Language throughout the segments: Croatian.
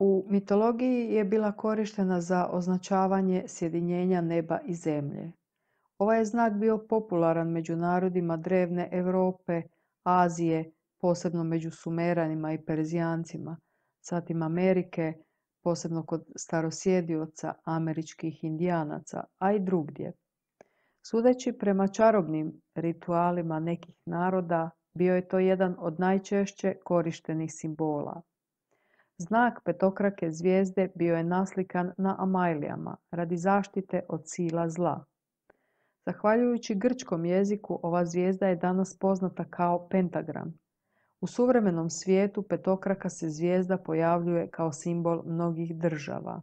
U mitologiji je bila korištena za označavanje sjedinjenja neba i zemlje. Ovaj je znak bio popularan među narodima drevne Europe, Azije, posebno među Sumeranima i Perzijancima, zatim Amerike, posebno kod starosjedioca, američkih indijanaca, a i drugdje. Sudeći prema čarobnim ritualima nekih naroda, bio je to jedan od najčešće korištenih simbola – Znak petokrake zvijezde bio je naslikan na Amajlijama radi zaštite od sila zla. Zahvaljujući grčkom jeziku ova zvijezda je danas poznata kao pentagram. U suvremenom svijetu petokraka se zvijezda pojavljuje kao simbol mnogih država.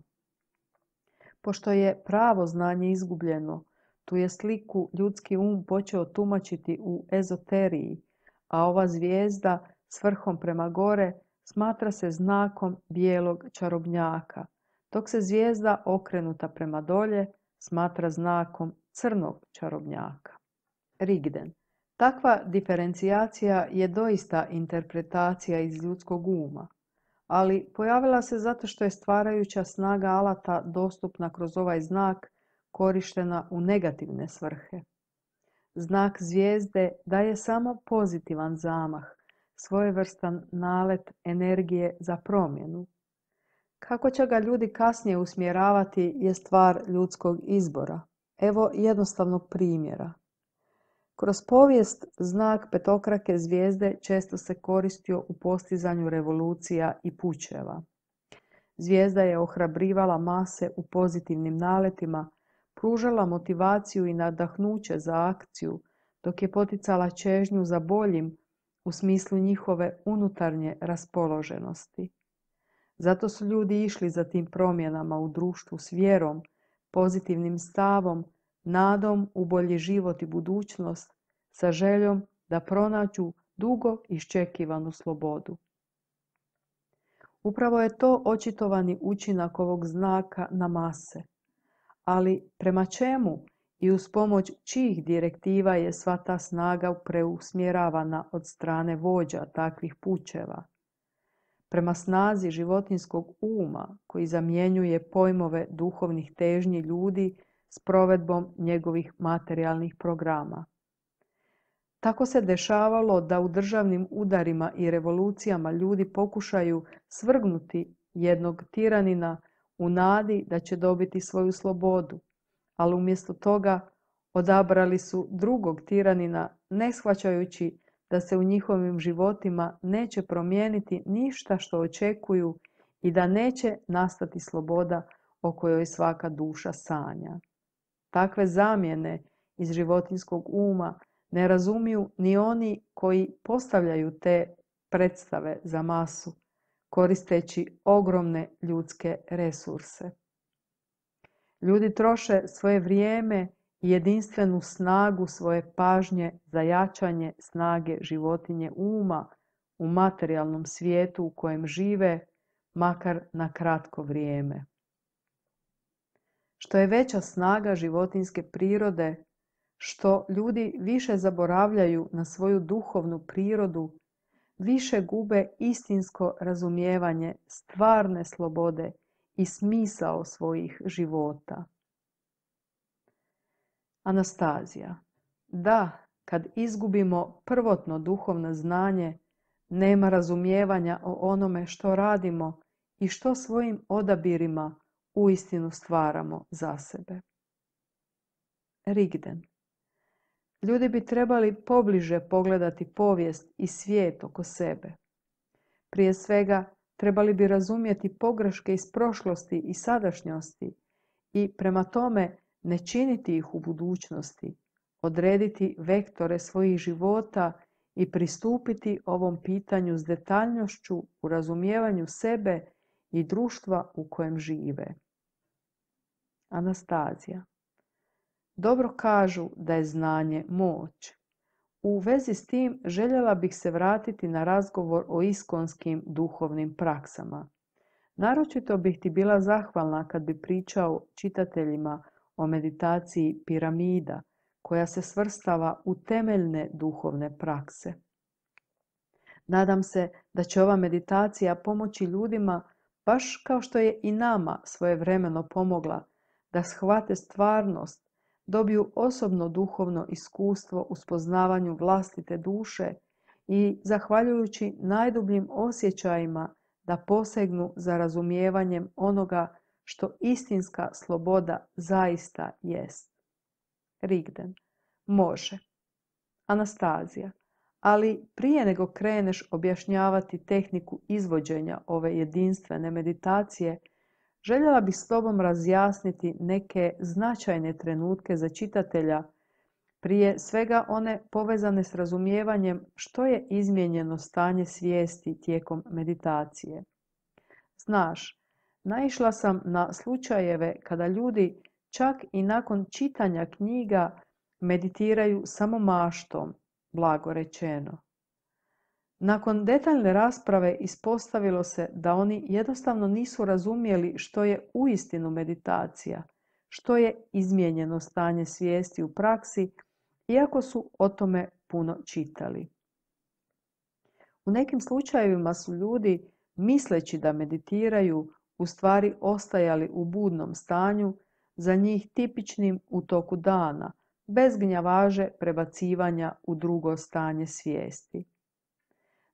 Pošto je pravo znanje izgubljeno, tu je sliku ljudski um počeo tumačiti u ezoteriji, a ova zvijezda s vrhom prema gore smatra se znakom bijelog čarobnjaka, dok se zvijezda okrenuta prema dolje smatra znakom crnog čarobnjaka. Rigden. Takva diferencijacija je doista interpretacija iz ljudskog uma, ali pojavila se zato što je stvarajuća snaga alata dostupna kroz ovaj znak korištena u negativne svrhe. Znak zvijezde daje samo pozitivan zamah, svojevrstan nalet energije za promjenu. Kako će ga ljudi kasnije usmjeravati je stvar ljudskog izbora. Evo jednostavnog primjera. Kroz povijest znak petokrake zvijezde često se koristio u postizanju revolucija i pučeva. Zvijezda je ohrabrivala mase u pozitivnim naletima, pružala motivaciju i nadahnuće za akciju, dok je poticala čežnju za boljim, u smislu njihove unutarnje raspoloženosti. Zato su ljudi išli za tim promjenama u društvu s vjerom, pozitivnim stavom, nadom u bolji život i budućnost, sa željom da pronađu dugo iščekivanu slobodu. Upravo je to očitovani učinak ovog znaka na mase. Ali prema čemu i uz pomoć čijih direktiva je sva ta snaga preusmjeravana od strane vođa takvih pučeva. Prema snazi životinskog uma koji zamjenjuje pojmove duhovnih težnji ljudi s provedbom njegovih materijalnih programa. Tako se dešavalo da u državnim udarima i revolucijama ljudi pokušaju svrgnuti jednog tiranina u nadi da će dobiti svoju slobodu, ali umjesto toga odabrali su drugog tiranina ne shvaćajući da se u njihovim životima neće promijeniti ništa što očekuju i da neće nastati sloboda o kojoj svaka duša sanja. Takve zamjene iz životinskog uma ne razumiju ni oni koji postavljaju te predstave za masu, koristeći ogromne ljudske resurse. Ljudi troše svoje vrijeme i jedinstvenu snagu svoje pažnje za jačanje snage životinje uma u materijalnom svijetu u kojem žive, makar na kratko vrijeme. Što je veća snaga životinske prirode, što ljudi više zaboravljaju na svoju duhovnu prirodu, više gube istinsko razumijevanje stvarne slobode i smisao svojih života. Anastazija. Da, kad izgubimo prvotno duhovno znanje, nema razumijevanja o onome što radimo i što svojim odabirima uistinu stvaramo za sebe. Rigden. Ljudi bi trebali pobliže pogledati povijest i svijet oko sebe. Prije svega trebali bi razumjeti pogreške iz prošlosti i sadašnjosti i prema tome ne činiti ih u budućnosti, odrediti vektore svojih života i pristupiti ovom pitanju s detaljnošću u razumijevanju sebe i društva u kojem žive. Anastazija Dobro kažu da je znanje moć. U vezi s tim željela bih se vratiti na razgovor o iskonskim duhovnim praksama. Naročito bih ti bila zahvalna kad bi pričao čitateljima o meditaciji piramida, koja se svrstava u temeljne duhovne prakse. Nadam se da će ova meditacija pomoći ljudima, baš kao što je i nama svojevremeno pomogla, da shvate stvarnost dobiju osobno duhovno iskustvo u spoznavanju vlastite duše i zahvaljujući najdubljim osjećajima da posegnu za razumijevanjem onoga što istinska sloboda zaista jest. Rigden. Može. Anastazija. Ali prije nego kreneš objašnjavati tehniku izvođenja ove jedinstvene meditacije – željela bih s tobom razjasniti neke značajne trenutke za čitatelja, prije svega one povezane s razumijevanjem što je izmijenjeno stanje svijesti tijekom meditacije. Znaš, naišla sam na slučajeve kada ljudi čak i nakon čitanja knjiga meditiraju samo maštom, blago rečeno. Nakon detaljne rasprave ispostavilo se da oni jednostavno nisu razumjeli što je uistinu meditacija, što je izmijenjeno stanje svijesti u praksi, iako su o tome puno čitali. U nekim slučajevima su ljudi, misleći da meditiraju, u stvari ostajali u budnom stanju, za njih tipičnim u toku dana, bez gnjavaže prebacivanja u drugo stanje svijesti.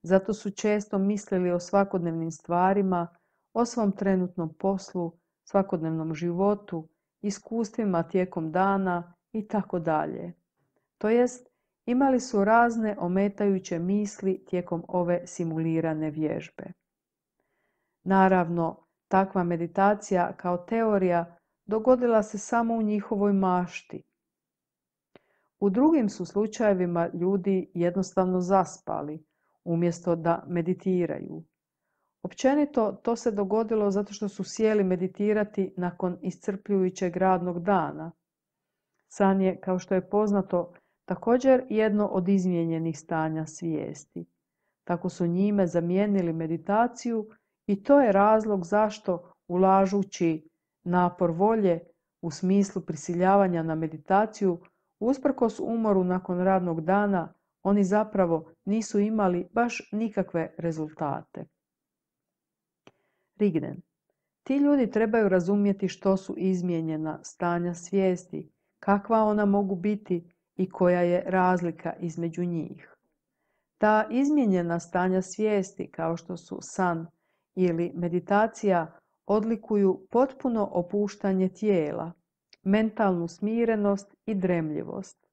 Zato su često mislili o svakodnevnim stvarima, o svom trenutnom poslu, svakodnevnom životu, iskustvima tijekom dana i tako dalje. To jest, imali su razne ometajuće misli tijekom ove simulirane vježbe. Naravno, takva meditacija kao teorija dogodila se samo u njihovoj mašti. U drugim su slučajevima ljudi jednostavno zaspali, umjesto da meditiraju. Općenito to se dogodilo zato što su sjeli meditirati nakon iscrpljujućeg radnog dana. San je, kao što je poznato, također jedno od izmijenjenih stanja svijesti. Tako su njime zamijenili meditaciju i to je razlog zašto ulažući napor volje u smislu prisiljavanja na meditaciju, usprkos umoru nakon radnog dana, oni zapravo nisu imali baš nikakve rezultate. Rigden. Ti ljudi trebaju razumjeti što su izmijenjena stanja svijesti, kakva ona mogu biti i koja je razlika između njih. Ta izmijenjena stanja svijesti, kao što su san ili meditacija, odlikuju potpuno opuštanje tijela, mentalnu smirenost i dremljivost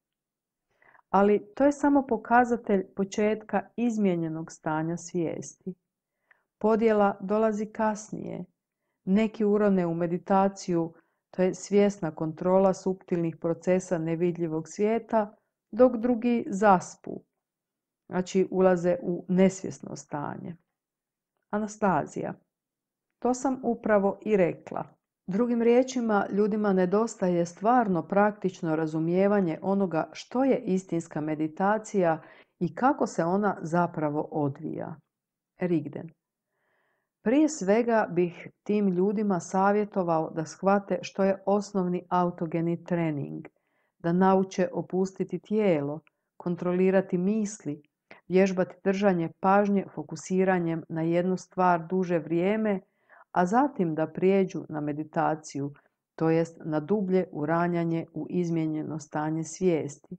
ali to je samo pokazatelj početka izmijenjenog stanja svijesti. Podjela dolazi kasnije. Neki urone u meditaciju, to je svjesna kontrola suptilnih procesa nevidljivog svijeta, dok drugi zaspu, znači ulaze u nesvjesno stanje. Anastazija. To sam upravo i rekla. Drugim riječima, ljudima nedostaje stvarno praktično razumijevanje onoga što je istinska meditacija i kako se ona zapravo odvija. Rigden. Prije svega bih tim ljudima savjetovao da shvate što je osnovni autogeni trening, da nauče opustiti tijelo, kontrolirati misli, vježbati držanje pažnje fokusiranjem na jednu stvar duže vrijeme a zatim da prijeđu na meditaciju, to jest na dublje uranjanje u izmijenjeno stanje svijesti.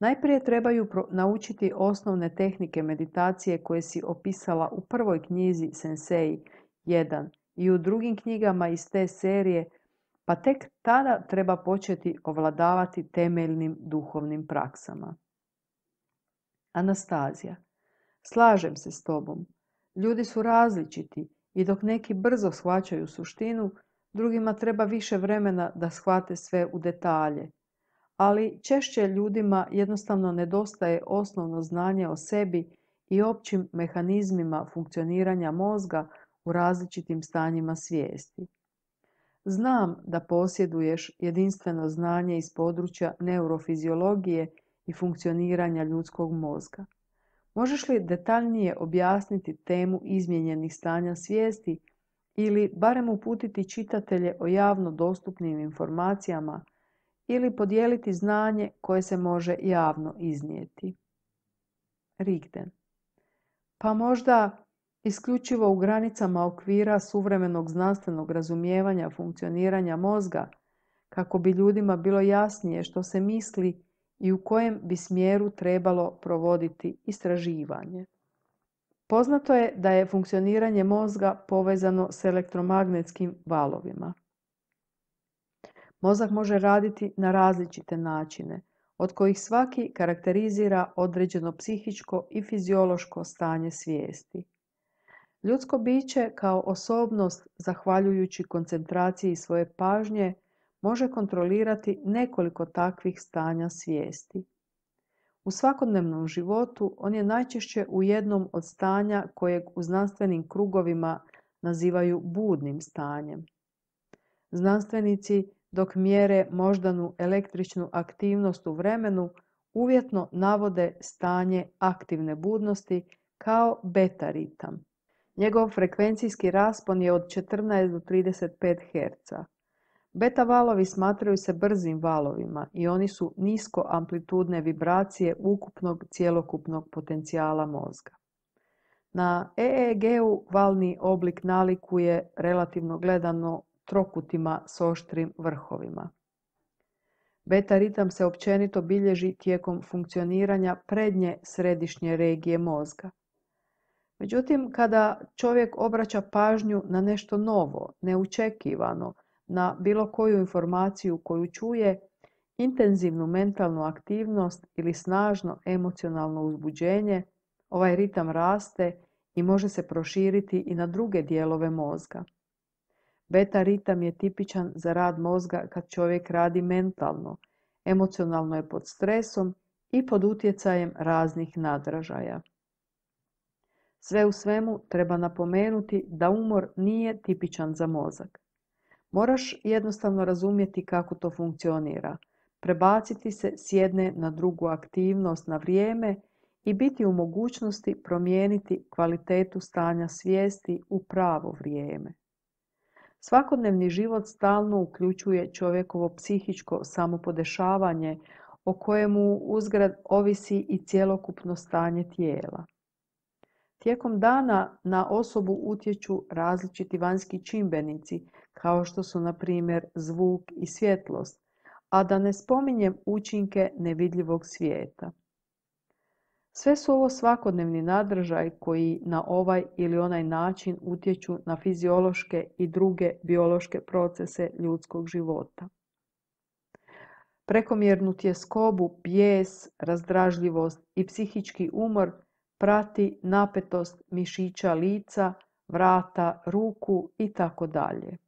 Najprije trebaju naučiti osnovne tehnike meditacije koje si opisala u prvoj knjizi Sensei 1 i u drugim knjigama iz te serije, pa tek tada treba početi ovladavati temeljnim duhovnim praksama. Anastazija, slažem se s tobom. Ljudi su različiti i dok neki brzo shvaćaju suštinu, drugima treba više vremena da shvate sve u detalje. Ali češće ljudima jednostavno nedostaje osnovno znanje o sebi i općim mehanizmima funkcioniranja mozga u različitim stanjima svijesti. Znam da posjeduješ jedinstveno znanje iz područja neurofiziologije i funkcioniranja ljudskog mozga. Možeš li detaljnije objasniti temu izmijenjenih stanja svijesti ili barem uputiti čitatelje o javno dostupnim informacijama ili podijeliti znanje koje se može javno iznijeti? Rigden. Pa možda isključivo u granicama okvira suvremenog znanstvenog razumijevanja funkcioniranja mozga, kako bi ljudima bilo jasnije što se misli i u kojem bi smjeru trebalo provoditi istraživanje. Poznato je da je funkcioniranje mozga povezano s elektromagnetskim valovima. Mozak može raditi na različite načine, od kojih svaki karakterizira određeno psihičko i fiziološko stanje svijesti. Ljudsko biće kao osobnost, zahvaljujući koncentraciji svoje pažnje, može kontrolirati nekoliko takvih stanja svijesti. U svakodnevnom životu on je najčešće u jednom od stanja kojeg u znanstvenim krugovima nazivaju budnim stanjem. Znanstvenici dok mjere moždanu električnu aktivnost u vremenu uvjetno navode stanje aktivne budnosti kao beta ritam. Njegov frekvencijski raspon je od 14 do 35 Hz. Beta valovi smatraju se brzim valovima i oni su nisko amplitudne vibracije ukupnog cjelokupnog potencijala mozga. Na EEG-u valni oblik nalikuje relativno gledano trokutima s oštrim vrhovima. Beta ritam se općenito bilježi tijekom funkcioniranja prednje središnje regije mozga. Međutim, kada čovjek obraća pažnju na nešto novo, neučekivano, na bilo koju informaciju koju čuje, intenzivnu mentalnu aktivnost ili snažno emocionalno uzbuđenje, ovaj ritam raste i može se proširiti i na druge dijelove mozga. Beta ritam je tipičan za rad mozga kad čovjek radi mentalno, emocionalno je pod stresom i pod utjecajem raznih nadražaja. Sve u svemu treba napomenuti da umor nije tipičan za mozak. Moraš jednostavno razumjeti kako to funkcionira, prebaciti se s jedne na drugu aktivnost na vrijeme i biti u mogućnosti promijeniti kvalitetu stanja svijesti u pravo vrijeme. Svakodnevni život stalno uključuje čovjekovo psihičko samopodešavanje o kojemu uzgrad ovisi i cjelokupno stanje tijela. Tijekom dana na osobu utječu različiti vanjski čimbenici kao što su na primjer zvuk i svjetlost, a da ne spominjem učinke nevidljivog svijeta. Sve su ovo svakodnevni nadržaj koji na ovaj ili onaj način utječu na fiziološke i druge biološke procese ljudskog života. Prekomjernu tjeskobu, bijes, razdražljivost i psihički umor prati napetost mišića lica, vrata, ruku i tako dalje.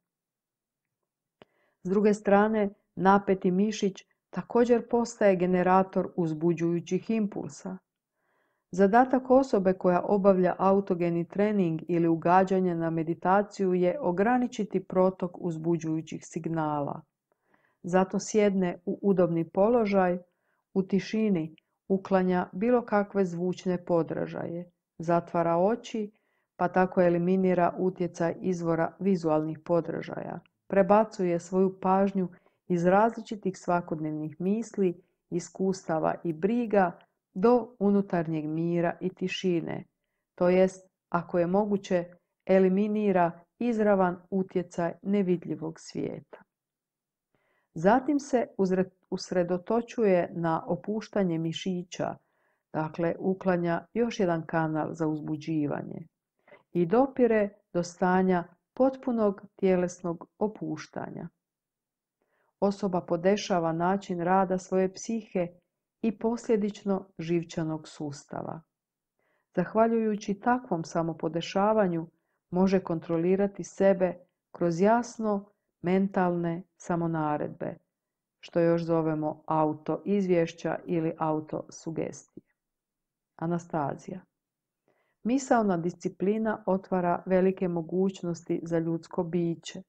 S druge strane, napeti mišić također postaje generator uzbuđujućih impulsa. Zadatak osobe koja obavlja autogeni trening ili ugađanje na meditaciju je ograničiti protok uzbuđujućih signala. Zato sjedne u udobni položaj, u tišini uklanja bilo kakve zvučne podražaje, zatvara oči pa tako eliminira utjecaj izvora vizualnih podražaja prebacuje svoju pažnju iz različitih svakodnevnih misli, iskustava i briga do unutarnjeg mira i tišine, to jest, ako je moguće, eliminira izravan utjecaj nevidljivog svijeta. Zatim se usredotočuje na opuštanje mišića, dakle uklanja još jedan kanal za uzbuđivanje i dopire do stanja potpunog tjelesnog opuštanja. Osoba podešava način rada svoje psihe i posljedično živčanog sustava. Zahvaljujući takvom samopodešavanju može kontrolirati sebe kroz jasno mentalne samonaredbe, što još zovemo auto izvješća ili auto Anastazija. Misalna disciplina otvara velike mogućnosti za ljudsko biće.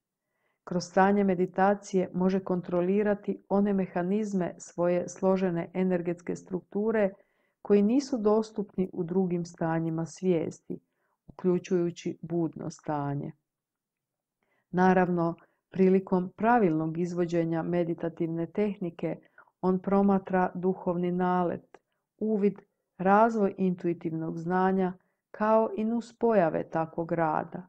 Kroz stanje meditacije može kontrolirati one mehanizme svoje složene energetske strukture koji nisu dostupni u drugim stanjima svijesti, uključujući budno stanje. Naravno, prilikom pravilnog izvođenja meditativne tehnike on promatra duhovni nalet, uvid, razvoj intuitivnog znanja kao i nuspojave takvog rada,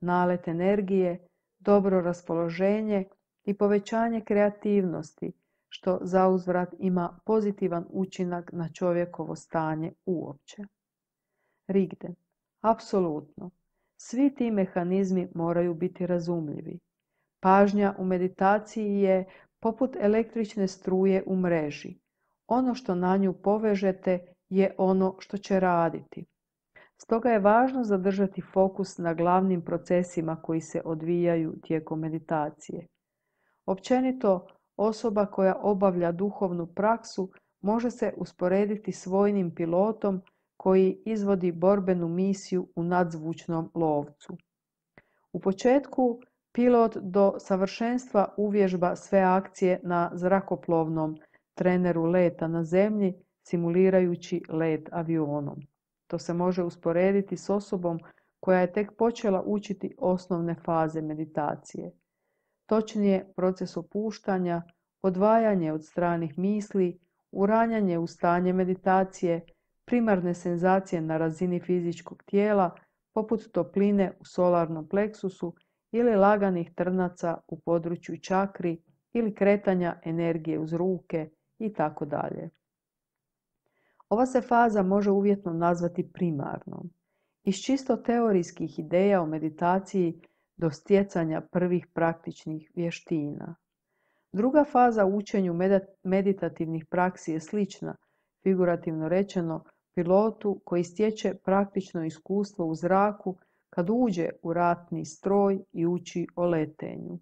nalet energije, dobro raspoloženje i povećanje kreativnosti, što za uzvrat ima pozitivan učinak na čovjekovo stanje uopće. Rigden, apsolutno, svi ti mehanizmi moraju biti razumljivi. Pažnja u meditaciji je poput električne struje u mreži. Ono što na nju povežete je ono što će raditi. Stoga je važno zadržati fokus na glavnim procesima koji se odvijaju tijekom meditacije. Općenito, osoba koja obavlja duhovnu praksu može se usporediti s vojnim pilotom koji izvodi borbenu misiju u nadzvučnom lovcu. U početku pilot do savršenstva uvježba sve akcije na zrakoplovnom treneru leta na zemlji simulirajući let avionom. To se može usporediti s osobom koja je tek počela učiti osnovne faze meditacije. Točnije proces opuštanja, odvajanje od stranih misli, uranjanje u stanje meditacije, primarne senzacije na razini fizičkog tijela, poput topline u solarnom pleksusu ili laganih trnaca u području čakri ili kretanja energije uz ruke i tako dalje. Ova se faza može uvjetno nazvati primarnom. Iz čisto teorijskih ideja o meditaciji do stjecanja prvih praktičnih vještina. Druga faza u učenju meditativnih praksi je slična, figurativno rečeno, pilotu koji stječe praktično iskustvo u zraku kad uđe u ratni stroj i uči o letenju.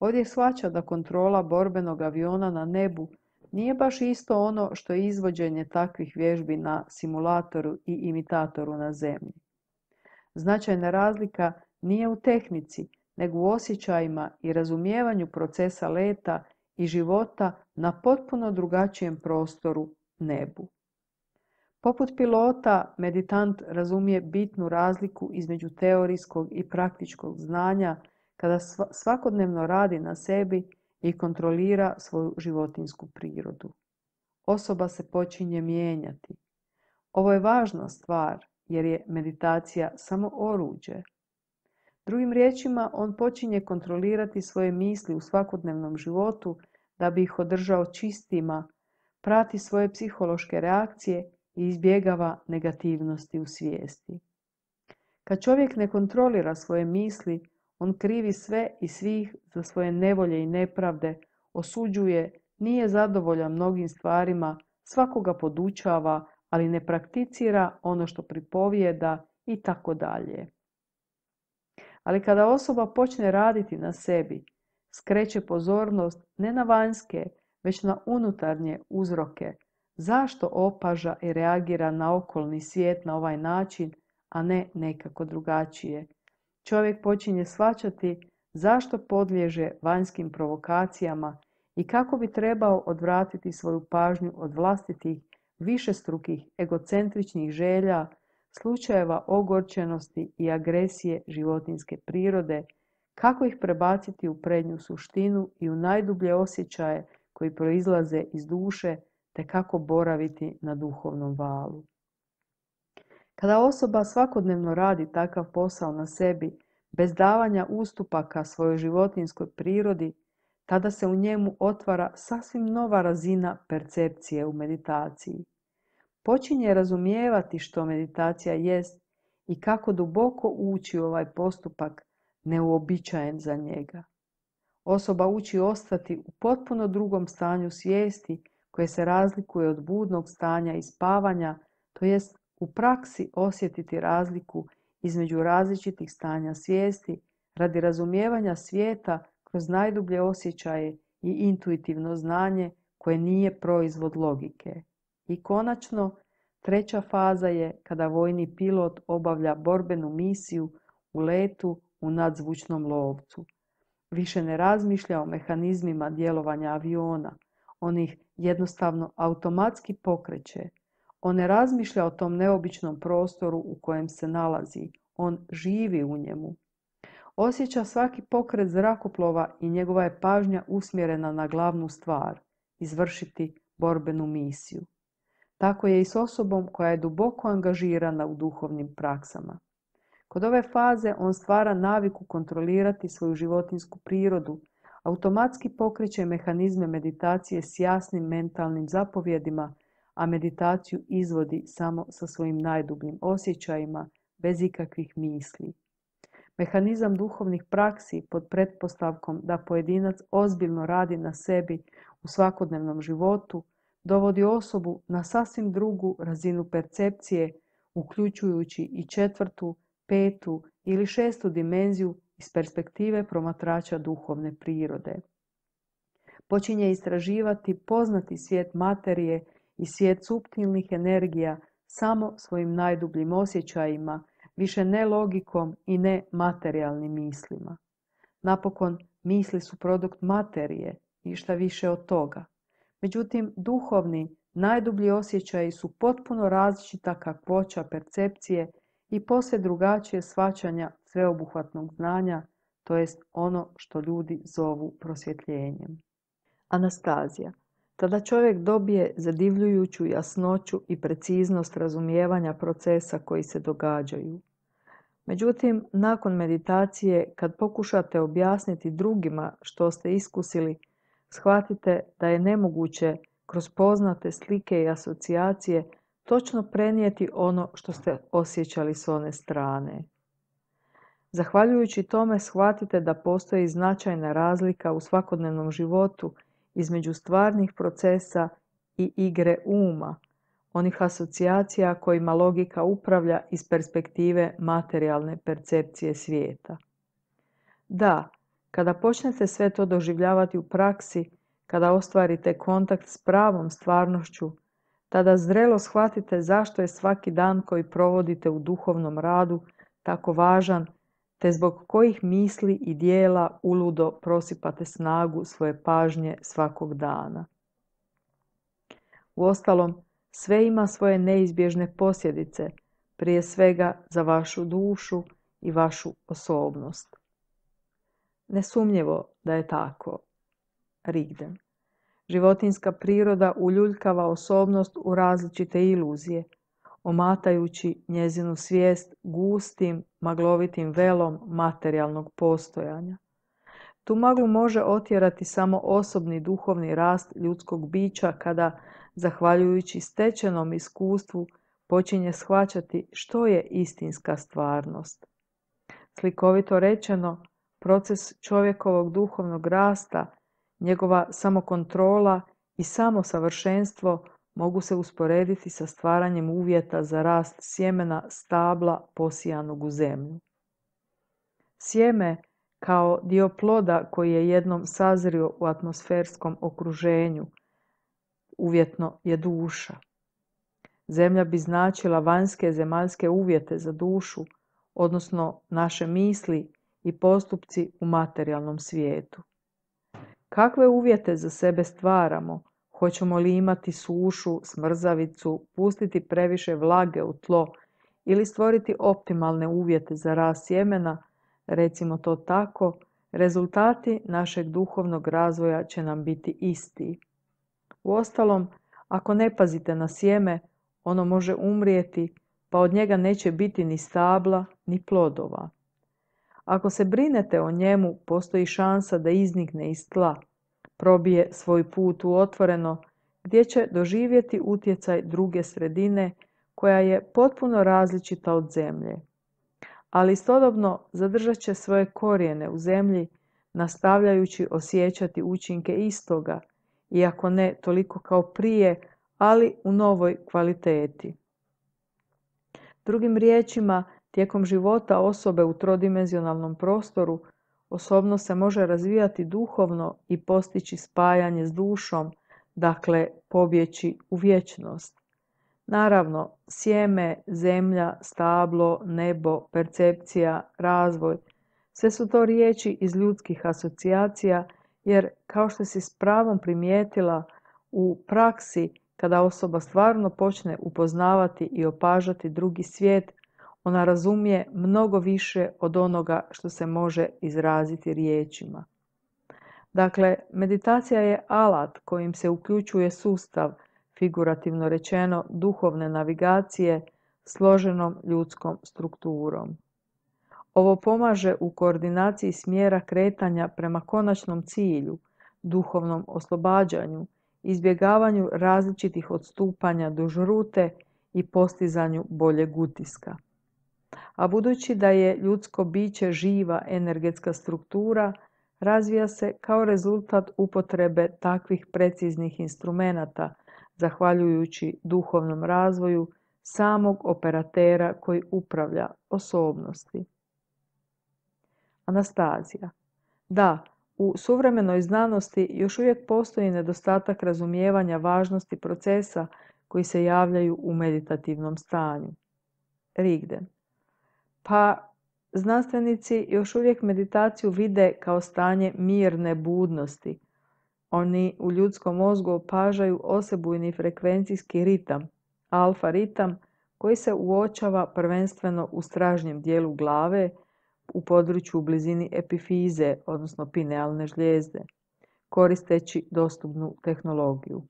Ovdje shvaća da kontrola borbenog aviona na nebu nije baš isto ono što je izvođenje takvih vježbi na simulatoru i imitatoru na zemlji. Značajna razlika nije u tehnici, nego u osjećajima i razumijevanju procesa leta i života na potpuno drugačijem prostoru nebu. Poput pilota, meditant razumije bitnu razliku između teorijskog i praktičkog znanja kada svakodnevno radi na sebi i kontrolira svoju životinsku prirodu. Osoba se počinje mijenjati. Ovo je važna stvar jer je meditacija samo oruđe. Drugim riječima, on počinje kontrolirati svoje misli u svakodnevnom životu da bi ih održao čistima, prati svoje psihološke reakcije i izbjegava negativnosti u svijesti. Kad čovjek ne kontrolira svoje misli, on krivi sve i svih za svoje nevolje i nepravde, osuđuje, nije zadovoljan mnogim stvarima, svakoga podučava, ali ne prakticira ono što pripovijeda i tako dalje. Ali kada osoba počne raditi na sebi, skreće pozornost ne na vanjske, već na unutarnje uzroke, zašto opaža i reagira na okolni svijet na ovaj način, a ne nekako drugačije čovjek počinje shvaćati zašto podliježe vanjskim provokacijama i kako bi trebao odvratiti svoju pažnju od vlastitih višestrukih egocentričnih želja, slučajeva ogorčenosti i agresije životinske prirode, kako ih prebaciti u prednju suštinu i u najdublje osjećaje koji proizlaze iz duše, te kako boraviti na duhovnom valu. Kada osoba svakodnevno radi takav posao na sebi, bez davanja ustupaka svojoj životinskoj prirodi, tada se u njemu otvara sasvim nova razina percepcije u meditaciji. Počinje razumijevati što meditacija jest i kako duboko uči ovaj postupak neuobičajen za njega. Osoba uči ostati u potpuno drugom stanju svijesti koje se razlikuje od budnog stanja i spavanja, to jest u praksi osjetiti razliku između različitih stanja svijesti radi razumijevanja svijeta kroz najdublje osjećaje i intuitivno znanje koje nije proizvod logike. I konačno, treća faza je kada vojni pilot obavlja borbenu misiju u letu u nadzvučnom lovcu. Više ne razmišlja o mehanizmima djelovanja aviona, on ih jednostavno automatski pokreće, on ne razmišlja o tom neobičnom prostoru u kojem se nalazi. On živi u njemu. Osjeća svaki pokret zrakoplova i njegova je pažnja usmjerena na glavnu stvar, izvršiti borbenu misiju. Tako je i s osobom koja je duboko angažirana u duhovnim praksama. Kod ove faze on stvara naviku kontrolirati svoju životinsku prirodu, automatski pokreće mehanizme meditacije s jasnim mentalnim zapovjedima a meditaciju izvodi samo sa svojim najdubljim osjećajima, bez ikakvih misli. Mehanizam duhovnih praksi pod pretpostavkom da pojedinac ozbiljno radi na sebi u svakodnevnom životu dovodi osobu na sasvim drugu razinu percepcije, uključujući i četvrtu, petu ili šestu dimenziju iz perspektive promatrača duhovne prirode. Počinje istraživati poznati svijet materije i svijet suptilnih energija samo svojim najdubljim osjećajima, više ne logikom i ne materijalnim mislima. Napokon, misli su produkt materije, ništa više od toga. Međutim, duhovni, najdublji osjećaji su potpuno različita kakvoća percepcije i posve drugačije svačanja sveobuhvatnog znanja, to jest ono što ljudi zovu prosvjetljenjem. Anastazija. Tada čovjek dobije zadivljujuću jasnoću i preciznost razumijevanja procesa koji se događaju. Međutim, nakon meditacije, kad pokušate objasniti drugima što ste iskusili, shvatite da je nemoguće kroz poznate slike i asocijacije točno prenijeti ono što ste osjećali s one strane. Zahvaljujući tome shvatite da postoji značajna razlika u svakodnevnom životu između stvarnih procesa i igre uma, onih asocijacija kojima logika upravlja iz perspektive materijalne percepcije svijeta. Da, kada počnete sve to doživljavati u praksi, kada ostvarite kontakt s pravom stvarnošću, tada zrelo shvatite zašto je svaki dan koji provodite u duhovnom radu tako važan te zbog kojih misli i dijela uludo prosipate snagu svoje pažnje svakog dana. Uostalom, sve ima svoje neizbježne posljedice, prije svega za vašu dušu i vašu osobnost. Nesumnjivo da je tako. Rigden. Životinska priroda uljuljkava osobnost u različite iluzije, omatajući njezinu svijest gustim maglovitim velom materijalnog postojanja. Tu maglu može otjerati samo osobni duhovni rast ljudskog bića kada, zahvaljujući stečenom iskustvu, počinje shvaćati što je istinska stvarnost. Slikovito rečeno, proces čovjekovog duhovnog rasta, njegova samokontrola i samosavršenstvo mogu se usporediti sa stvaranjem uvjeta za rast sjemena stabla posijanog u zemlju. Sjeme kao dio ploda koji je jednom sazrio u atmosferskom okruženju, uvjetno je duša. Zemlja bi značila vanjske zemaljske uvjete za dušu, odnosno naše misli i postupci u materijalnom svijetu. Kakve uvjete za sebe stvaramo, Hoćemo li imati sušu, smrzavicu, pustiti previše vlage u tlo ili stvoriti optimalne uvjete za rast sjemena, recimo to tako, rezultati našeg duhovnog razvoja će nam biti isti. Uostalom, ako ne pazite na sjeme, ono može umrijeti, pa od njega neće biti ni stabla, ni plodova. Ako se brinete o njemu, postoji šansa da iznikne iz tla – probije svoj put u otvoreno, gdje će doživjeti utjecaj druge sredine koja je potpuno različita od zemlje. Ali istodobno zadržat će svoje korijene u zemlji nastavljajući osjećati učinke istoga, iako ne toliko kao prije, ali u novoj kvaliteti. Drugim riječima, tijekom života osobe u trodimenzionalnom prostoru Osobnost se može razvijati duhovno i postići spajanje s dušom, dakle pobjeći u vječnost. Naravno, sjeme, zemlja, stablo, nebo, percepcija, razvoj, sve su to riječi iz ljudskih asocijacija, jer kao što si s pravom primijetila u praksi, kada osoba stvarno počne upoznavati i opažati drugi svijet, ona razumije mnogo više od onoga što se može izraziti riječima. Dakle, meditacija je alat kojim se uključuje sustav, figurativno rečeno, duhovne navigacije složenom ljudskom strukturom. Ovo pomaže u koordinaciji smjera kretanja prema konačnom cilju, duhovnom oslobađanju, izbjegavanju različitih odstupanja duž rute i postizanju boljeg utiska a budući da je ljudsko biće živa energetska struktura, razvija se kao rezultat upotrebe takvih preciznih instrumenata, zahvaljujući duhovnom razvoju samog operatera koji upravlja osobnosti. Anastazija. Da, u suvremenoj znanosti još uvijek postoji nedostatak razumijevanja važnosti procesa koji se javljaju u meditativnom stanju. Rigden. Pa znanstvenici još uvijek meditaciju vide kao stanje mirne budnosti. Oni u ljudskom mozgu opažaju osebujni frekvencijski ritam, alfa ritam, koji se uočava prvenstveno u stražnjem dijelu glave, u području u blizini epifize, odnosno pinealne žljezde, koristeći dostupnu tehnologiju.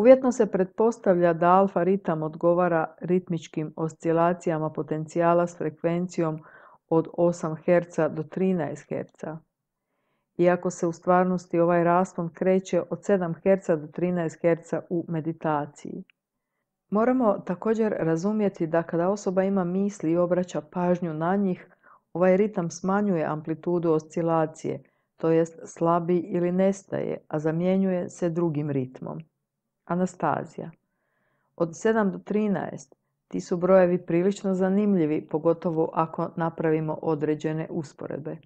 Uvjetno se pretpostavlja da alfa ritam odgovara ritmičkim oscilacijama potencijala s frekvencijom od 8 Hz do 13 Hz. Iako se u stvarnosti ovaj raspon kreće od 7 Hz do 13 Hz u meditaciji. Moramo također razumjeti da kada osoba ima misli i obraća pažnju na njih, ovaj ritam smanjuje amplitudu oscilacije, to jest slabi ili nestaje, a zamjenjuje se drugim ritmom. Anastazija. Od 7 do 13 ti su brojevi prilično zanimljivi, pogotovo ako napravimo određene usporedbe.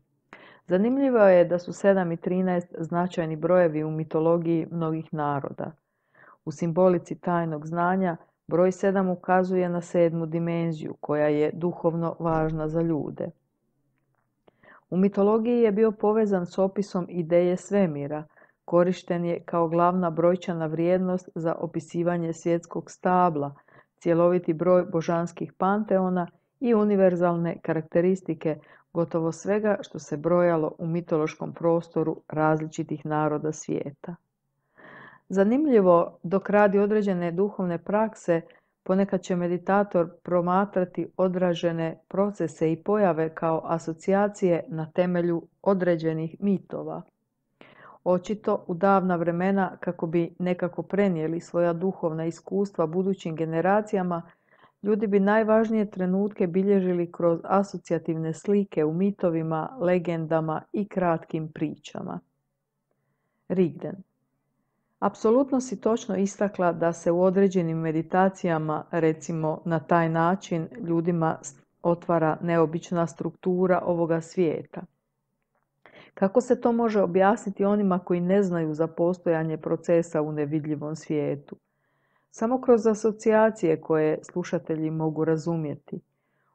Zanimljivo je da su 7 i 13 značajni brojevi u mitologiji mnogih naroda. U simbolici tajnog znanja broj 7 ukazuje na sedmu dimenziju koja je duhovno važna za ljude. U mitologiji je bio povezan s opisom ideje svemira, Korišten je kao glavna brojčana vrijednost za opisivanje svjetskog stabla, cjeloviti broj božanskih panteona i univerzalne karakteristike gotovo svega što se brojalo u mitološkom prostoru različitih naroda svijeta. Zanimljivo, dok radi određene duhovne prakse, ponekad će meditator promatrati odražene procese i pojave kao asocijacije na temelju određenih mitova očito u davna vremena kako bi nekako prenijeli svoja duhovna iskustva budućim generacijama, ljudi bi najvažnije trenutke bilježili kroz asocijativne slike u mitovima, legendama i kratkim pričama. Rigden Apsolutno si točno istakla da se u određenim meditacijama, recimo na taj način, ljudima otvara neobična struktura ovoga svijeta – kako se to može objasniti onima koji ne znaju za postojanje procesa u nevidljivom svijetu? Samo kroz asocijacije koje slušatelji mogu razumjeti.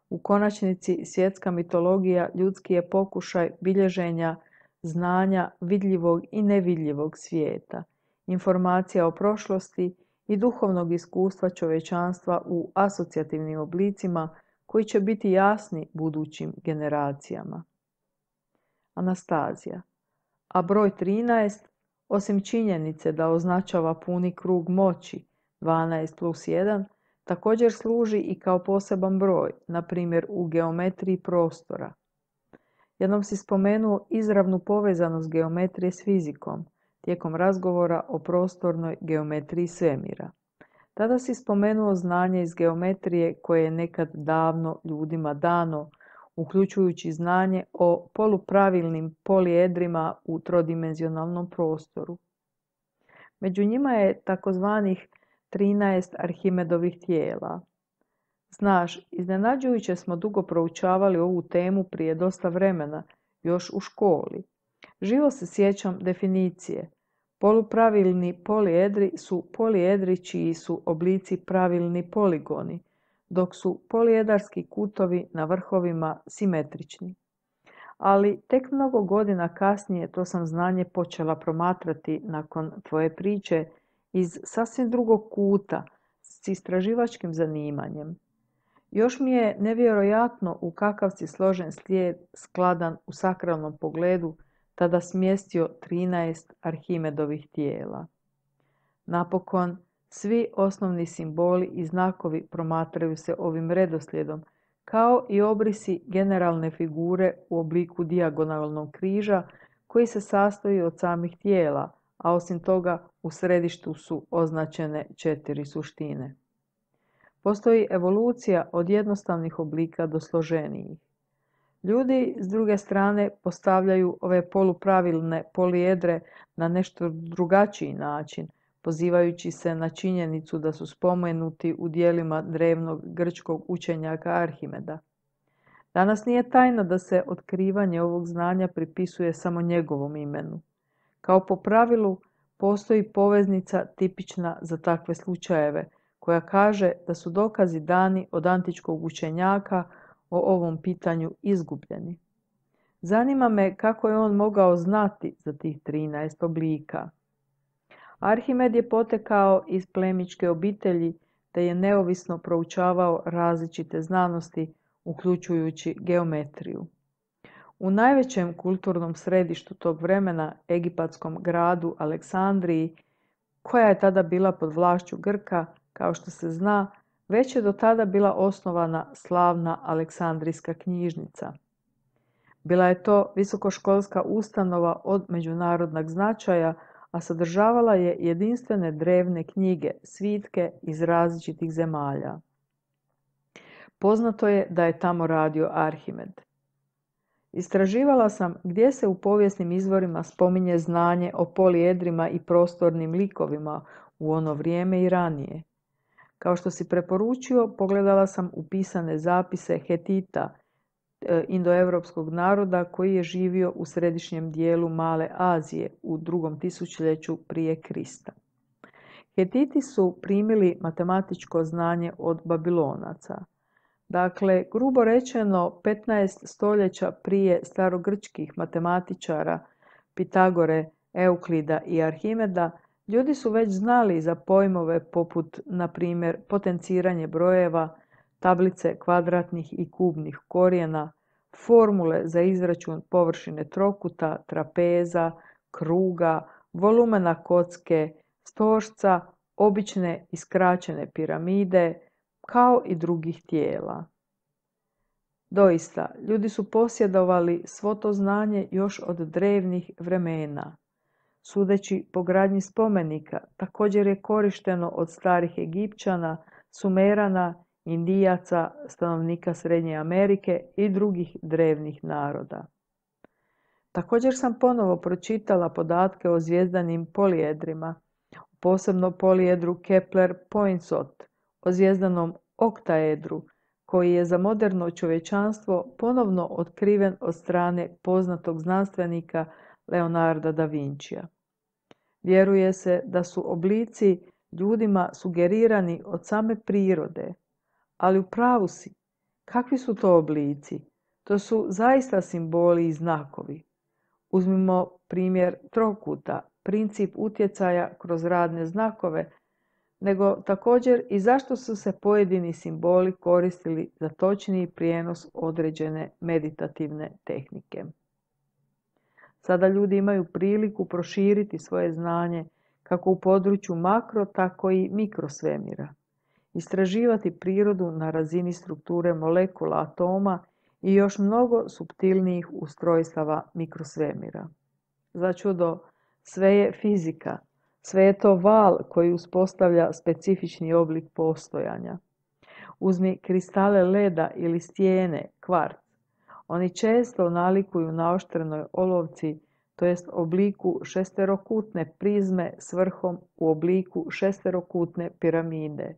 U konačnici svjetska mitologija ljudski je pokušaj bilježenja znanja vidljivog i nevidljivog svijeta, informacija o prošlosti i duhovnog iskustva čovečanstva u asocijativnim oblicima koji će biti jasni budućim generacijama. Anastazija. A broj 13, osim činjenice da označava puni krug moći 12 plus 1, također služi i kao poseban broj, na primjer u geometriji prostora. Jednom si spomenuo izravnu povezanost geometrije s fizikom tijekom razgovora o prostornoj geometriji svemira. Tada si spomenuo znanje iz geometrije koje je nekad davno ljudima dano uključujući znanje o polupravilnim polijedrima u trodimenzionalnom prostoru. Među njima je takozvanih 13 Arhimedovih tijela. Znaš, iznenađujuće smo dugo proučavali ovu temu prije dosta vremena, još u školi. Živo se sjećam definicije. Polupravilni polijedri su polijedri čiji su oblici pravilni poligoni, dok su polijedarski kutovi na vrhovima simetrični. Ali tek mnogo godina kasnije to sam znanje počela promatrati nakon tvoje priče iz sasvim drugog kuta s istraživačkim zanimanjem. Još mi je nevjerojatno u kakav si složen slijed skladan u sakralnom pogledu tada smjestio 13 Arhimedovih tijela. Napokon, svi osnovni simboli i znakovi promatraju se ovim redoslijedom, kao i obrisi generalne figure u obliku dijagonalnog križa koji se sastoji od samih tijela, a osim toga u središtu su označene četiri suštine. Postoji evolucija od jednostavnih oblika do složenijih. Ljudi s druge strane postavljaju ove polupravilne polijedre na nešto drugačiji način, pozivajući se na činjenicu da su spomenuti u dijelima drevnog grčkog učenjaka Arhimeda. Danas nije tajna da se otkrivanje ovog znanja pripisuje samo njegovom imenu. Kao po pravilu, postoji poveznica tipična za takve slučajeve, koja kaže da su dokazi dani od antičkog učenjaka o ovom pitanju izgubljeni. Zanima me kako je on mogao znati za tih 13 oblika. Arhimed je potekao iz plemičke obitelji te je neovisno proučavao različite znanosti, uključujući geometriju. U najvećem kulturnom središtu tog vremena, egipatskom gradu Aleksandriji, koja je tada bila pod vlašću Grka, kao što se zna, već je do tada bila osnovana slavna Aleksandrijska knjižnica. Bila je to visokoškolska ustanova od međunarodnog značaja a sadržavala je jedinstvene drevne knjige, svitke iz različitih zemalja. Poznato je da je tamo radio Arhimed. Istraživala sam gdje se u povijesnim izvorima spominje znanje o polijedrima i prostornim likovima u ono vrijeme i ranije. Kao što si preporučio, pogledala sam upisane zapise Hetita E, indoevropskog naroda koji je živio u središnjem dijelu Male Azije u drugom tisućljeću prije Krista. Hetiti su primili matematičko znanje od Babilonaca. Dakle, grubo rečeno 15 stoljeća prije starogrčkih matematičara Pitagore, Euklida i Arhimeda, ljudi su već znali za pojmove poput, na primjer, potenciranje brojeva, tablice kvadratnih i kubnih korijena, formule za izračun površine trokuta, trapeza, kruga, volumena kocke, stožca, obične i skraćene piramide, kao i drugih tijela. Doista, ljudi su posjedovali svo to znanje još od drevnih vremena. Sudeći po gradnji spomenika, također je korišteno od starih Egipćana, Sumerana indijaca, stanovnika Srednje Amerike i drugih drevnih naroda. Također sam ponovo pročitala podatke o zvijezdanim polijedrima, posebno polijedru Kepler-Poinsot, o zvijezdanom oktaedru, koji je za moderno čovječanstvo ponovno otkriven od strane poznatog znanstvenika Leonarda da Vincija. Vjeruje se da su oblici ljudima sugerirani od same prirode, ali u pravu si. Kakvi su to oblici? To su zaista simboli i znakovi. Uzmimo primjer trokuta, princip utjecaja kroz radne znakove, nego također i zašto su se pojedini simboli koristili za točniji prijenos određene meditativne tehnike. Sada ljudi imaju priliku proširiti svoje znanje kako u području makro, tako i mikrosvemira istraživati prirodu na razini strukture molekula atoma i još mnogo subtilnijih ustrojstava mikrosvemira. Začudo, sve je fizika, sve je to val koji uspostavlja specifični oblik postojanja. Uzmi kristale leda ili stijene, kvart. Oni često nalikuju na naoštrenoj olovci, to jest obliku šesterokutne prizme s vrhom u obliku šesterokutne piramide.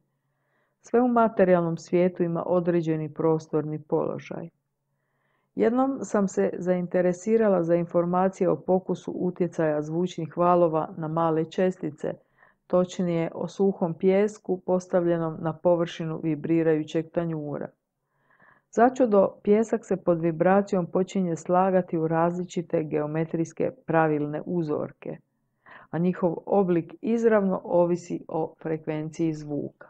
Sve u materijalnom svijetu ima određeni prostorni položaj. Jednom sam se zainteresirala za informacije o pokusu utjecaja zvučnih valova na male čestice, točnije o suhom pjesku postavljenom na površinu vibrirajućeg tanjura. Začudo pjesak se pod vibracijom počinje slagati u različite geometrijske pravilne uzorke, a njihov oblik izravno ovisi o frekvenciji zvuka.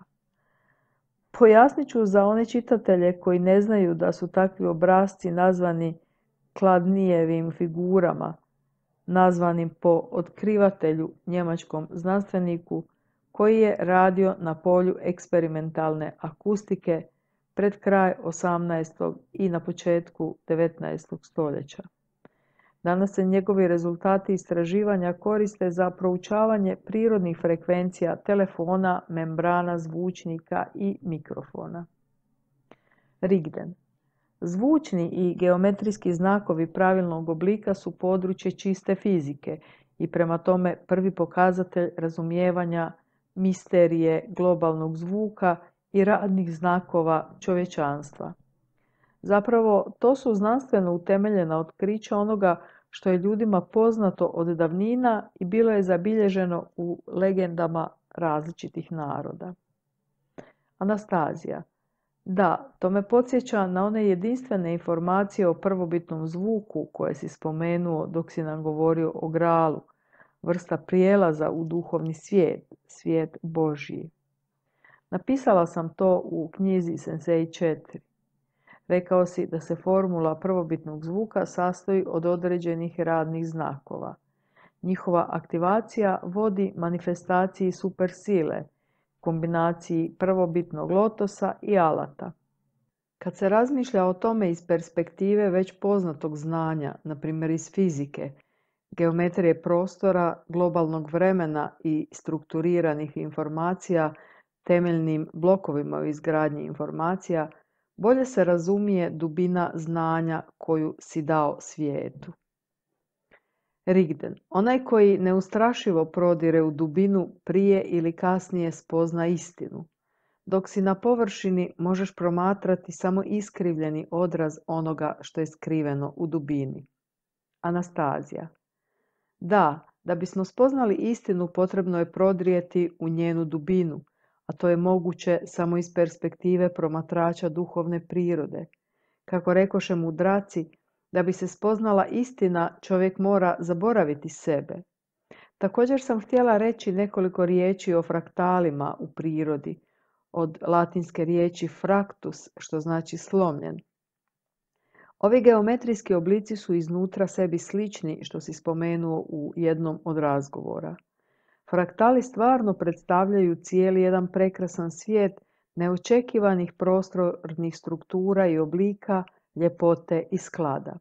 Pojasnit ću za one čitatelje koji ne znaju da su takvi obrasci nazvani kladnijevim figurama, nazvanim po otkrivatelju njemačkom znanstveniku koji je radio na polju eksperimentalne akustike pred kraj 18. i na početku 19. stoljeća. Danas se njegovi rezultati istraživanja koriste za proučavanje prirodnih frekvencija telefona, membrana, zvučnika i mikrofona. Rigden. Zvučni i geometrijski znakovi pravilnog oblika su područje čiste fizike i prema tome prvi pokazatelj razumijevanja misterije globalnog zvuka i radnih znakova čovječanstva. Zapravo, to su znanstveno utemeljena otkrića onoga što je ljudima poznato od davnina i bilo je zabilježeno u legendama različitih naroda. Anastazija. Da, to me podsjeća na one jedinstvene informacije o prvobitnom zvuku koje si spomenuo dok si nam govorio o gralu, vrsta prijelaza u duhovni svijet, svijet Božji. Napisala sam to u knjizi Sensei 4. Rekao si da se formula prvobitnog zvuka sastoji od određenih radnih znakova. Njihova aktivacija vodi manifestaciji supersile, kombinaciji prvobitnog lotosa i alata. Kad se razmišlja o tome iz perspektive već poznatog znanja, na primjer iz fizike, geometrije prostora, globalnog vremena i strukturiranih informacija temeljnim blokovima u izgradnji informacija, bolje se razumije dubina znanja koju si dao svijetu. Rigden, onaj koji neustrašivo prodire u dubinu prije ili kasnije spozna istinu, dok si na površini možeš promatrati samo iskrivljeni odraz onoga što je skriveno u dubini. Anastazija. Da, da bismo spoznali istinu potrebno je prodrijeti u njenu dubinu, a to je moguće samo iz perspektive promatrača duhovne prirode. Kako rekoše mudraci, da bi se spoznala istina, čovjek mora zaboraviti sebe. Također sam htjela reći nekoliko riječi o fraktalima u prirodi, od latinske riječi fraktus, što znači slomljen. Ovi geometrijski oblici su iznutra sebi slični, što si spomenuo u jednom od razgovora. Fraktali stvarno predstavljaju cijeli jedan prekrasan svijet neočekivanih prostornih struktura i oblika, ljepote i sklada.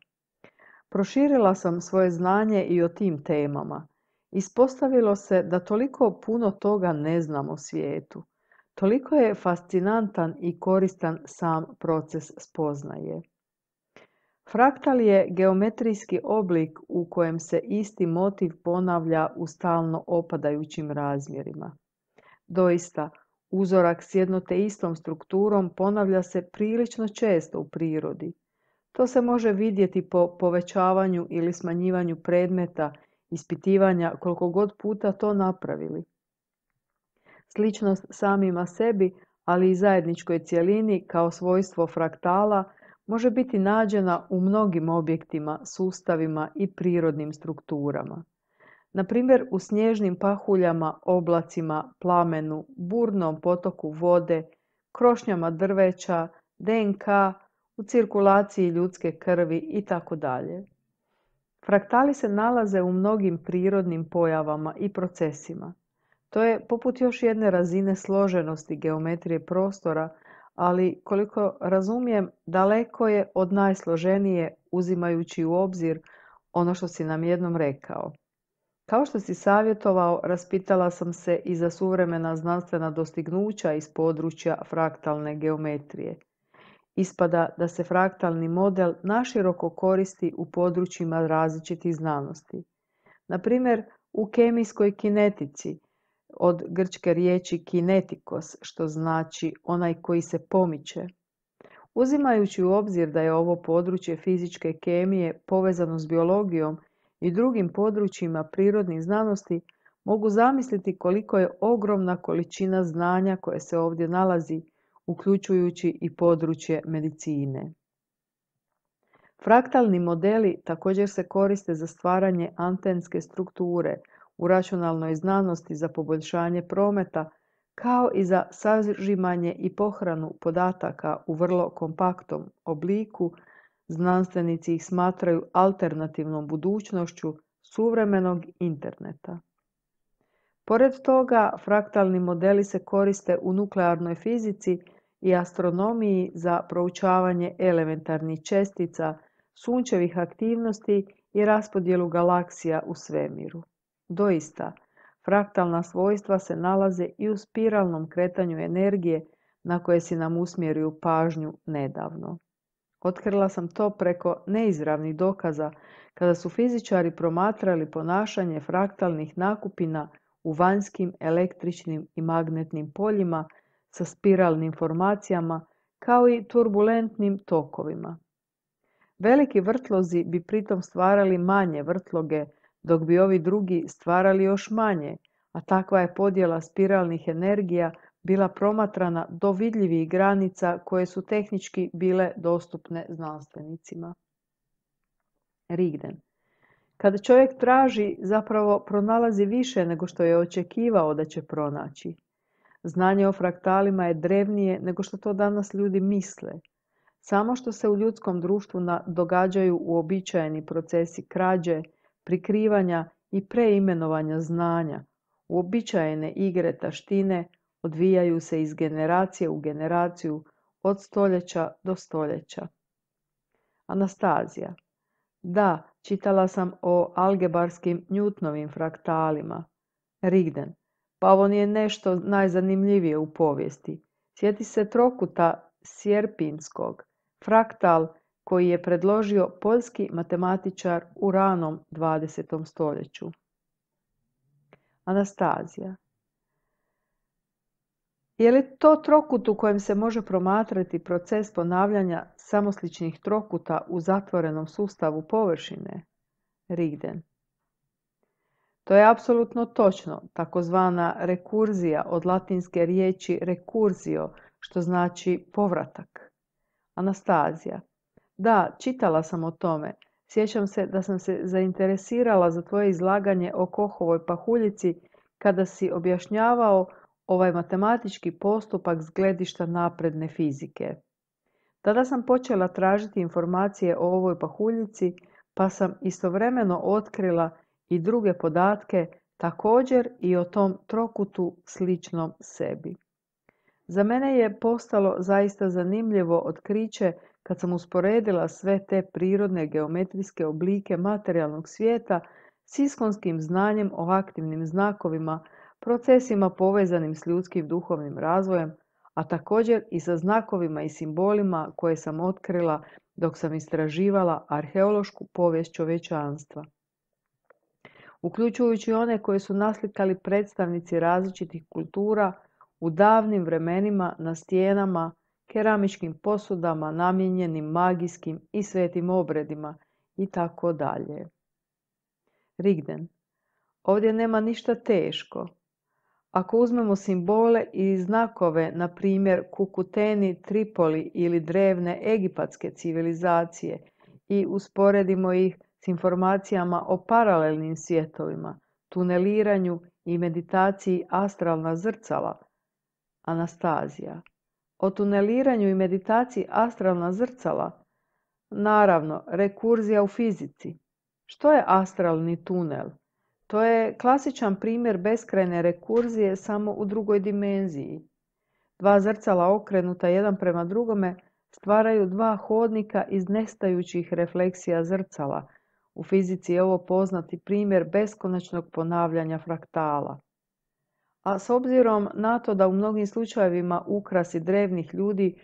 Proširila sam svoje znanje i o tim temama. Ispostavilo se da toliko puno toga ne znam o svijetu. Toliko je fascinantan i koristan sam proces spoznaje. Fraktal je geometrijski oblik u kojem se isti motiv ponavlja u stalno opadajućim razmjerima. Doista, uzorak s jednote istom strukturom ponavlja se prilično često u prirodi. To se može vidjeti po povećavanju ili smanjivanju predmeta, ispitivanja koliko god puta to napravili. Sličnost samima sebi, ali i zajedničkoj cjelini kao svojstvo fraktala – može biti nađena u mnogim objektima, sustavima i prirodnim strukturama. Na primjer u snježnim pahuljama, oblacima, plamenu, burnom potoku vode, krošnjama drveća, DNK, u cirkulaciji ljudske krvi i tako dalje. Fraktali se nalaze u mnogim prirodnim pojavama i procesima. To je poput još jedne razine složenosti geometrije prostora ali koliko razumijem daleko je od najsloženije uzimajući u obzir ono što si nam jednom rekao. Kao što si savjetovao, raspitala sam se i za suvremena znanstvena dostignuća iz područja fraktalne geometrije. Ispada da se fraktalni model naširoko koristi u područjima različitih znanosti. Na primjer, u kemijskoj kinetici od grčke riječi kinetikos, što znači onaj koji se pomiče. Uzimajući u obzir da je ovo područje fizičke kemije povezano s biologijom i drugim područjima prirodnih znanosti, mogu zamisliti koliko je ogromna količina znanja koje se ovdje nalazi, uključujući i područje medicine. Fraktalni modeli također se koriste za stvaranje antenske strukture, u računalnoj znanosti za poboljšanje prometa, kao i za sažimanje i pohranu podataka u vrlo kompaktom obliku, znanstvenici ih smatraju alternativnom budućnošću suvremenog interneta. Pored toga, fraktalni modeli se koriste u nuklearnoj fizici i astronomiji za proučavanje elementarnih čestica, sunčevih aktivnosti i raspodjelu galaksija u svemiru. Doista, fraktalna svojstva se nalaze i u spiralnom kretanju energije na koje si nam usmjerio pažnju nedavno. Otkrila sam to preko neizravnih dokaza kada su fizičari promatrali ponašanje fraktalnih nakupina u vanjskim električnim i magnetnim poljima sa spiralnim formacijama kao i turbulentnim tokovima. Veliki vrtlozi bi pritom stvarali manje vrtloge dok bi ovi drugi stvarali još manje, a takva je podjela spiralnih energija bila promatrana do vidljivih granica koje su tehnički bile dostupne znanstvenicima. Rigden. Kada čovjek traži, zapravo pronalazi više nego što je očekivao da će pronaći. Znanje o fraktalima je drevnije nego što to danas ljudi misle. Samo što se u ljudskom društvu događaju uobičajeni procesi krađe, prikrivanja i preimenovanja znanja, uobičajene igre taštine odvijaju se iz generacije u generaciju od stoljeća do stoljeća. Anastazija. Da, čitala sam o algebarskim njutnovim fraktalima. Rigden. Pa on je nešto najzanimljivije u povijesti. Sjeti se trokuta sjerpinskog. Fraktal koji je predložio poljski matematičar u ranom 20. stoljeću. Anastazija je li to trokut u kojem se može promatrati proces ponavljanja samosličnih trokuta u zatvorenom sustavu površine? Rigden. To je apsolutno točno, takozvana rekurzija od latinske riječi recursio, što znači povratak. Anastazija. Da, čitala sam o tome. Sjećam se da sam se zainteresirala za tvoje izlaganje o kohovoj pahuljici kada si objašnjavao ovaj matematički postupak s gledišta napredne fizike. Tada sam počela tražiti informacije o ovoj pahuljici, pa sam istovremeno otkrila i druge podatke također i o tom trokutu sličnom sebi. Za mene je postalo zaista zanimljivo otkriće kad sam usporedila sve te prirodne geometrijske oblike materijalnog svijeta s iskonskim znanjem o aktivnim znakovima, procesima povezanim s ljudskim duhovnim razvojem, a također i sa znakovima i simbolima koje sam otkrila dok sam istraživala arheološku povijest čovječanstva. Uključujući one koje su naslikali predstavnici različitih kultura u davnim vremenima na stijenama keramičkim posudama namijenjenim magijskim i svetim obredima i tako dalje. Rigden. Ovdje nema ništa teško. Ako uzmemo simbole i znakove, na primjer kukuteni, tripoli ili drevne egipatske civilizacije i usporedimo ih s informacijama o paralelnim svjetovima, tuneliranju i meditaciji astralna zrcala, Anastazija o tuneliranju i meditaciji astralna zrcala, naravno, rekurzija u fizici. Što je astralni tunel? To je klasičan primjer beskrajne rekurzije samo u drugoj dimenziji. Dva zrcala okrenuta jedan prema drugome stvaraju dva hodnika iz nestajućih refleksija zrcala. U fizici je ovo poznati primjer beskonačnog ponavljanja fraktala a s obzirom na to da u mnogim slučajevima ukrasi drevnih ljudi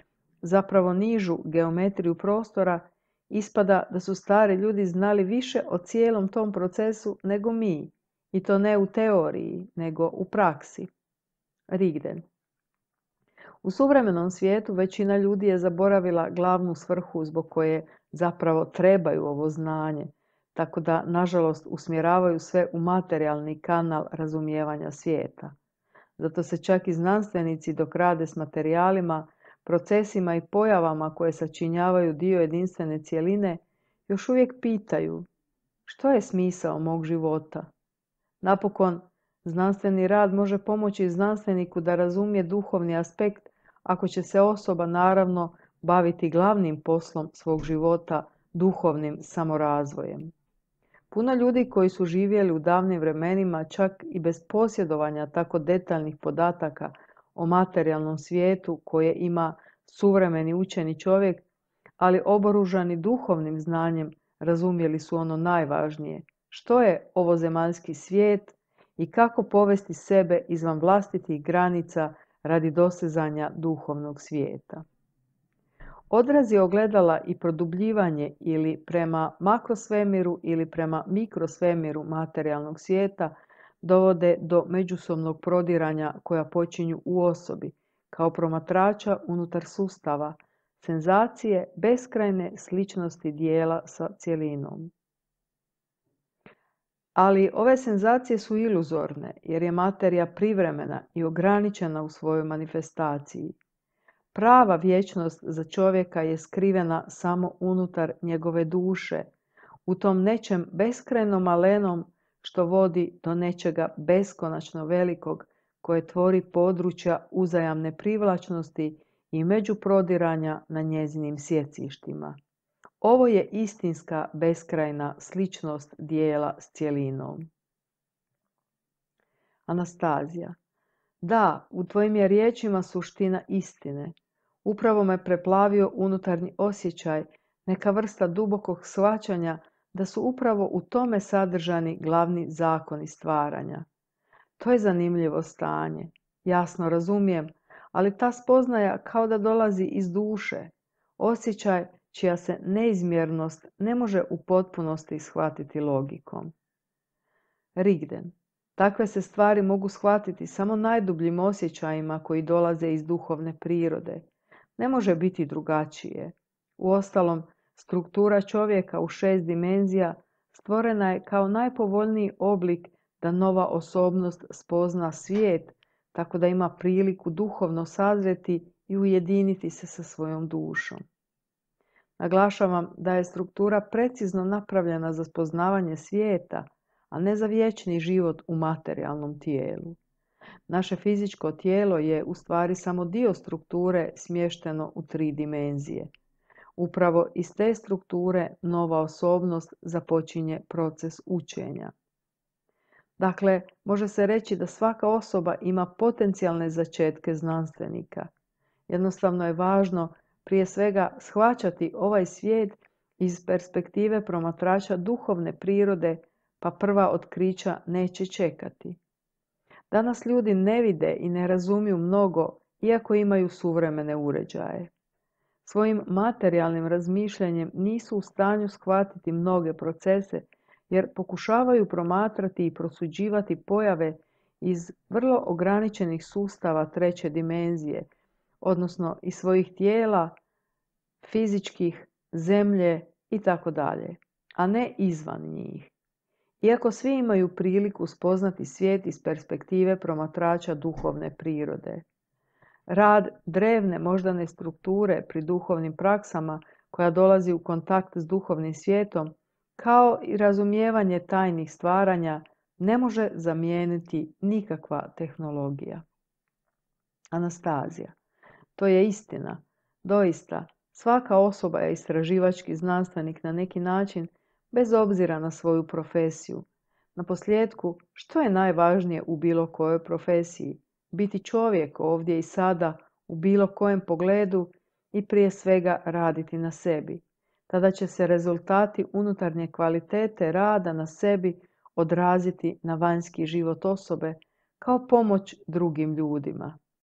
zapravo nižu geometriju prostora, ispada da su stari ljudi znali više o cijelom tom procesu nego mi, i to ne u teoriji, nego u praksi. Rigden. U suvremenom svijetu većina ljudi je zaboravila glavnu svrhu zbog koje zapravo trebaju ovo znanje, tako da, nažalost, usmjeravaju sve u materijalni kanal razumijevanja svijeta. Zato se čak i znanstvenici dok rade s materijalima, procesima i pojavama koje sačinjavaju dio jedinstvene cjeline, još uvijek pitaju što je smisao mog života. Napokon, znanstveni rad može pomoći znanstveniku da razumije duhovni aspekt ako će se osoba naravno baviti glavnim poslom svog života, duhovnim samorazvojem. Puno ljudi koji su živjeli u davnim vremenima čak i bez posjedovanja tako detaljnih podataka o materijalnom svijetu koje ima suvremeni učeni čovjek, ali oboružani duhovnim znanjem razumjeli su ono najvažnije, što je zemaljski svijet i kako povesti sebe izvan vlastitih granica radi dosezanja duhovnog svijeta. Odraz je ogledala i produbljivanje ili prema makrosvemiru ili prema mikrosvemiru materijalnog svijeta dovode do međusobnog prodiranja koja počinju u osobi, kao promatrača unutar sustava, senzacije beskrajne sličnosti dijela sa cjelinom. Ali ove senzacije su iluzorne jer je materija privremena i ograničena u svojoj manifestaciji. Prava vječnost za čovjeka je skrivena samo unutar njegove duše, u tom nečem beskrenom malenom što vodi do nečega beskonačno velikog koje tvori područja uzajamne privlačnosti i međuprodiranja na njezinim sjecištima. Ovo je istinska beskrajna sličnost dijela s cjelinom. Anastazija. Da, u tvojim je riječima suština istine – Upravo me preplavio unutarnji osjećaj, neka vrsta dubokog svačanja da su upravo u tome sadržani glavni zakoni stvaranja. To je zanimljivo stanje, jasno razumijem, ali ta spoznaja kao da dolazi iz duše, osjećaj čija se neizmjernost ne može u potpunosti shvatiti logikom. Rigden. Takve se stvari mogu shvatiti samo najdubljim osjećajima koji dolaze iz duhovne prirode, ne može biti drugačije. ostalom struktura čovjeka u šest dimenzija stvorena je kao najpovoljniji oblik da nova osobnost spozna svijet, tako da ima priliku duhovno sazreti i ujediniti se sa svojom dušom. Naglašavam da je struktura precizno napravljena za spoznavanje svijeta, a ne za vječni život u materijalnom tijelu. Naše fizičko tijelo je u stvari samo dio strukture smješteno u tri dimenzije. Upravo iz te strukture nova osobnost započinje proces učenja. Dakle, može se reći da svaka osoba ima potencijalne začetke znanstvenika. Jednostavno je važno prije svega shvaćati ovaj svijet iz perspektive promatrača duhovne prirode, pa prva otkrića neće čekati. Danas ljudi ne vide i ne razumiju mnogo, iako imaju suvremene uređaje. Svojim materijalnim razmišljanjem nisu u stanju shvatiti mnoge procese, jer pokušavaju promatrati i prosuđivati pojave iz vrlo ograničenih sustava treće dimenzije, odnosno iz svojih tijela, fizičkih, zemlje i tako dalje, a ne izvan njih. Iako svi imaju priliku spoznati svijet iz perspektive promatrača duhovne prirode. Rad drevne moždane strukture pri duhovnim praksama koja dolazi u kontakt s duhovnim svijetom, kao i razumijevanje tajnih stvaranja, ne može zamijeniti nikakva tehnologija. Anastazija. To je istina. Doista, svaka osoba je istraživački znanstvenik na neki način – bez obzira na svoju profesiju. Na posljedku, što je najvažnije u bilo kojoj profesiji? Biti čovjek ovdje i sada, u bilo kojem pogledu i prije svega raditi na sebi. Tada će se rezultati unutarnje kvalitete rada na sebi odraziti na vanjski život osobe kao pomoć drugim ljudima.